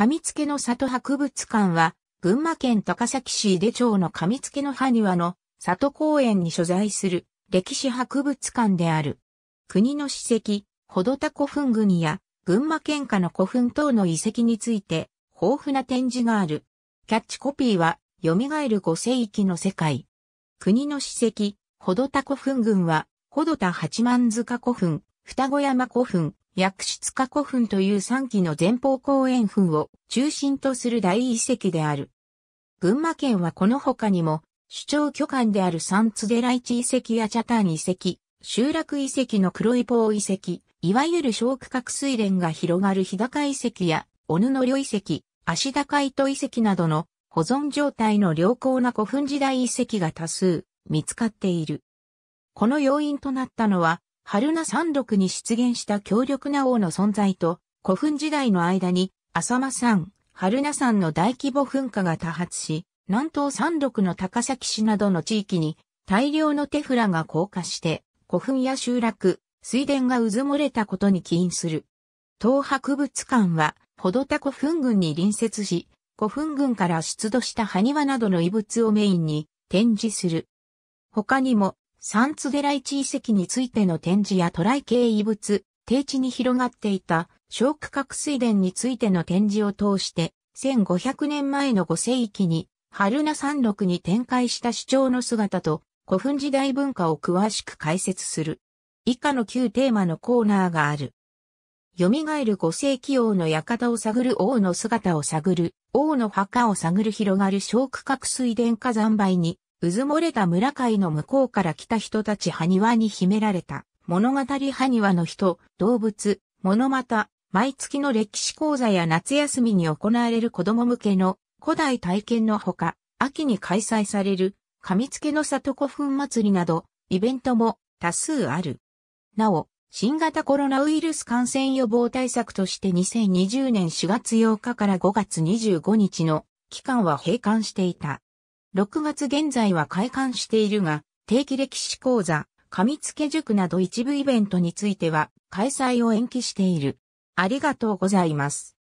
上付の里博物館は、群馬県高崎市出町の上付の埴輪の里公園に所在する歴史博物館である。国の史跡、ほどた古墳群や群馬県下の古墳等の遺跡について豊富な展示がある。キャッチコピーは、蘇る5世紀の世界。国の史跡、ほどた古墳群は、ほどた八幡塚古墳、双子山古墳、薬室化古墳という3基の前方後円墳を中心とする大遺跡である。群馬県はこの他にも、主張巨漢である三津寺一遺跡や茶谷遺跡、集落遺跡の黒い棒遺跡、いわゆる小区画水田が広がる日高遺跡や、小布呂遺跡、足高糸遺跡などの保存状態の良好な古墳時代遺跡が多数見つかっている。この要因となったのは、春名山麓に出現した強力な王の存在と、古墳時代の間に、浅間山、春名山の大規模噴火が多発し、南東山麓の高崎市などの地域に、大量のテフラが降下して、古墳や集落、水田がうずもれたことに起因する。東博物館は、ほどた古墳群に隣接し、古墳群から出土した埴輪などの遺物をメインに展示する。他にも、サンツデライチ遺跡についての展示やトライ系遺物、低地に広がっていた、小区画水田についての展示を通して、1500年前の5世紀に、春名山麓に展開した主張の姿と、古墳時代文化を詳しく解説する。以下の旧テーマのコーナーがある。蘇る5世紀王の館を探る王の姿を探る、王の墓を探る広がる小区画水田火山灰に、うずもれた村会の向こうから来た人たち埴輪に秘められた、物語埴輪の人、動物、物また、毎月の歴史講座や夏休みに行われる子供向けの古代体験のほか、秋に開催される、神付の里古墳祭りなど、イベントも多数ある。なお、新型コロナウイルス感染予防対策として2020年4月8日から5月25日の期間は閉館していた。6月現在は開館しているが、定期歴史講座、紙付塾など一部イベントについては開催を延期している。ありがとうございます。